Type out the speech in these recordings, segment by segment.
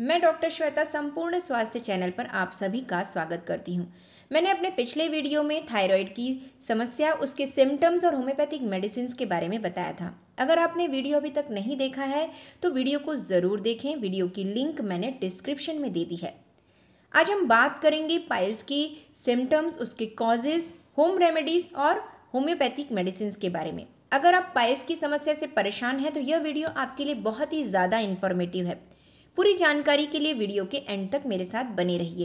मैं डॉक्टर श्वेता संपूर्ण स्वास्थ्य चैनल पर आप सभी का स्वागत करती हूँ मैंने अपने पिछले वीडियो में थायराइड की समस्या उसके सिम्टम्स और होम्योपैथिक मेडिसिन के बारे में बताया था अगर आपने वीडियो अभी तक नहीं देखा है तो वीडियो को ज़रूर देखें वीडियो की लिंक मैंने डिस्क्रिप्शन में दे दी है आज हम बात करेंगे पाइल्स की सिम्टम्स उसके कॉजेज़ होम रेमेडीज़ और होम्योपैथिक मेडिसिन के बारे में अगर आप पाइल्स की समस्या से परेशान हैं तो यह वीडियो आपके लिए बहुत ही ज़्यादा इन्फॉर्मेटिव है पूरी जानकारी के लिए वीडियो के एंड तक मेरे साथ बने रहिए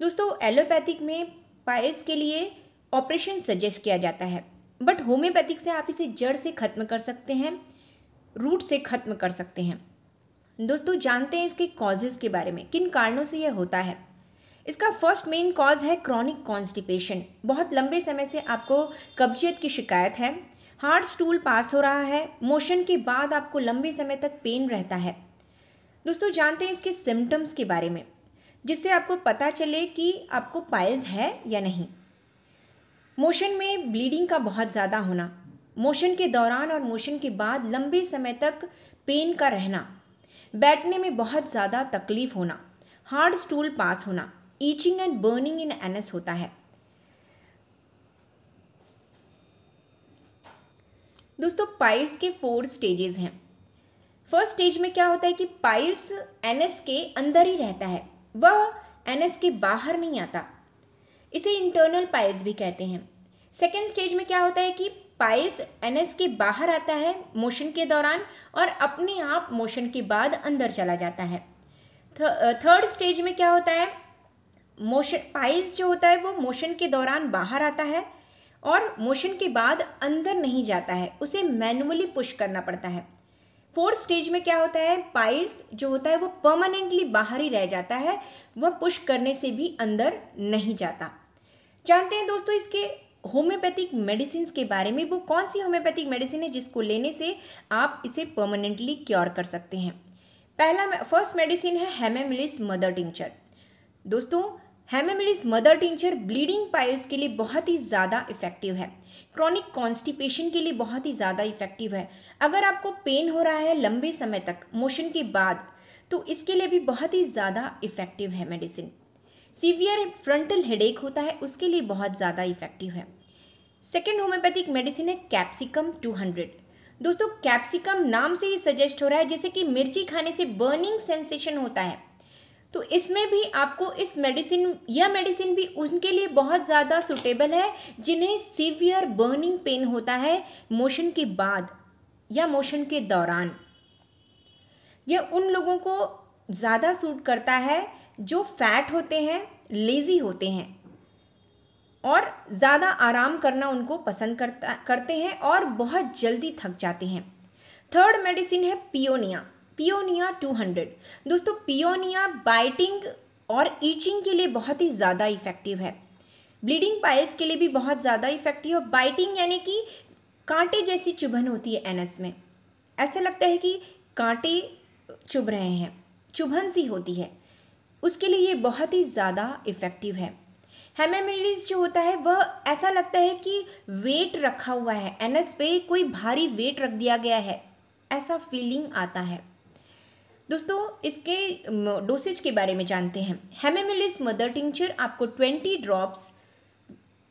दोस्तों एलोपैथिक में पायस के लिए ऑपरेशन सजेस्ट किया जाता है बट होम्योपैथिक से आप इसे जड़ से खत्म कर सकते हैं रूट से खत्म कर सकते हैं दोस्तों जानते हैं इसके कॉजेज़ के बारे में किन कारणों से यह होता है इसका फर्स्ट मेन कॉज है क्रॉनिक कॉन्स्टिपेशन बहुत लंबे समय से आपको कब्जियत की शिकायत है हार्ट स्टूल पास हो रहा है मोशन के बाद आपको लंबे समय तक पेन रहता है दोस्तों जानते हैं इसके सिम्टम्स के बारे में जिससे आपको पता चले कि आपको पाइल्स है या नहीं मोशन में ब्लीडिंग का बहुत ज़्यादा होना मोशन के दौरान और मोशन के बाद लंबे समय तक पेन का रहना बैठने में बहुत ज़्यादा तकलीफ होना हार्ड स्टूल पास होना itching and burning in anus होता है दोस्तों पाइल्स के फोर स्टेजेस हैं फर्स्ट स्टेज में क्या होता है कि पाइल्स एन के अंदर ही रहता है वह एन के बाहर नहीं आता इसे इंटरनल पाइल्स भी कहते हैं सेकेंड स्टेज में क्या होता है कि पाइल्स एन के बाहर आता है मोशन के दौरान और अपने आप मोशन के बाद अंदर चला जाता है थर्ड स्टेज uh, में क्या होता है मोशन पाइल्स जो होता है वो मोशन के दौरान बाहर आता है और मोशन के बाद अंदर नहीं जाता है उसे मैनुअली पुश करना पड़ता है फोर्थ स्टेज में क्या होता है पाइल्स जो होता है वो परमानेंटली बाहर ही रह जाता है वह पुश करने से भी अंदर नहीं जाता जानते हैं दोस्तों इसके होम्योपैथिक मेडिसिन के बारे में वो कौन सी होम्योपैथिक मेडिसिन है जिसको लेने से आप इसे परमानेंटली क्योर कर सकते हैं पहला फर्स्ट मेडिसिन है हेमेमिलिस मदर टिंचर दोस्तों Hamamelis mother tincture bleeding piles के लिए बहुत ही ज़्यादा इफेक्टिव है क्रॉनिक कॉन्स्टिपेशन के लिए बहुत ही ज़्यादा इफेक्टिव है अगर आपको पेन हो रहा है लंबे समय तक मोशन के बाद तो इसके लिए भी बहुत ही ज़्यादा इफेक्टिव है मेडिसिन सीवियर फ्रंटल हेडेक होता है उसके लिए बहुत ज़्यादा इफेक्टिव है सेकेंड होम्योपैथिक मेडिसिन है कैप्सिकम टू दोस्तों कैप्सिकम नाम से ही सजेस्ट हो रहा है जैसे कि मिर्ची खाने से बर्निंग सेंसेशन होता है तो इसमें भी आपको इस मेडिसिन यह मेडिसिन भी उनके लिए बहुत ज़्यादा सुटेबल है जिन्हें सीवियर बर्निंग पेन होता है मोशन के बाद या मोशन के दौरान यह उन लोगों को ज़्यादा सूट करता है जो फैट होते हैं लेज़ी होते हैं और ज़्यादा आराम करना उनको पसंद करता करते हैं और बहुत जल्दी थक जाते हैं थर्ड मेडिसिन है पियोनिया पियोनिया 200 दोस्तों पियोनिया बाइटिंग और ईचिंग के लिए बहुत ही ज़्यादा इफेक्टिव है ब्लीडिंग पाइल्स के लिए भी बहुत ज़्यादा इफेक्टिव है बाइटिंग यानी कि कांटे जैसी चुभन होती है एनस में ऐसा लगता है कि कांटे चुभ रहे हैं चुभन सी होती है उसके लिए ये बहुत ही ज़्यादा इफेक्टिव है हेमेमिलिस जो होता है वह ऐसा लगता है कि वेट रखा हुआ है एनस पे कोई भारी वेट रख दिया गया है ऐसा फीलिंग आता है दोस्तों इसके डोसेज के बारे में जानते हैं हेमेमिलिस मदर टिंचर आपको twenty drops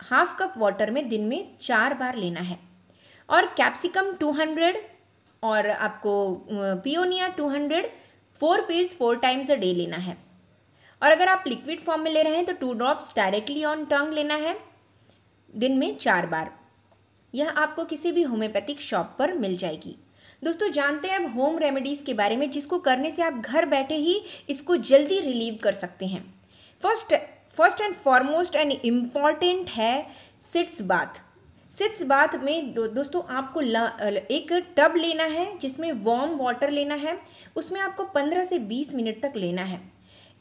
half cup water में दिन में चार बार लेना है और कैप्सिकम 200 और आपको paeonia 200 four page four times a day लेना है और अगर आप लिक्विड फॉर्म में ले रहे हैं तो two drops directly on tongue लेना है दिन में चार बार यह आपको किसी भी होम्योपैथिक शॉप पर मिल जाएगी दोस्तों जानते हैं अब होम रेमेडीज़ के बारे में जिसको करने से आप घर बैठे ही इसको जल्दी रिलीव कर सकते हैं first first and foremost and important है सिट्स बाथ सिट्स बाथ में दो, दोस्तों आपको एक टब लेना है जिसमें वॉर्म वाटर लेना है उसमें आपको 15 से 20 मिनट तक लेना है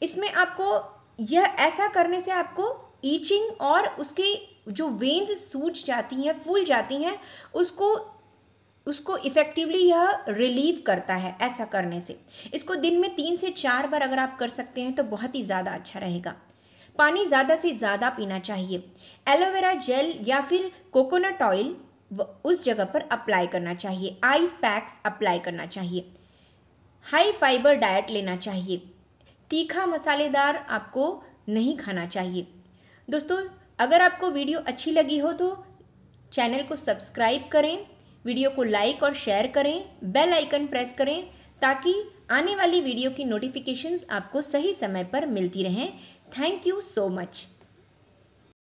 इसमें आपको यह ऐसा करने से आपको ईचिंग और उसके जो वेन्स सूज जाती हैं फूल जाती हैं उसको उसको इफ़ेक्टिवली यह रिलीव करता है ऐसा करने से इसको दिन में तीन से चार बार अगर आप कर सकते हैं तो बहुत ही ज़्यादा अच्छा रहेगा पानी ज़्यादा से ज़्यादा पीना चाहिए एलोवेरा जेल या फिर कोकोनट ऑयल उस जगह पर अप्लाई करना चाहिए आइस पैक्स अप्लाई करना चाहिए हाई फाइबर डाइट लेना चाहिए तीखा मसालेदार आपको नहीं खाना चाहिए दोस्तों अगर आपको वीडियो अच्छी लगी हो तो चैनल को सब्सक्राइब करें वीडियो को लाइक और शेयर करें बेल आइकन प्रेस करें ताकि आने वाली वीडियो की नोटिफिकेशंस आपको सही समय पर मिलती रहें थैंक यू सो मच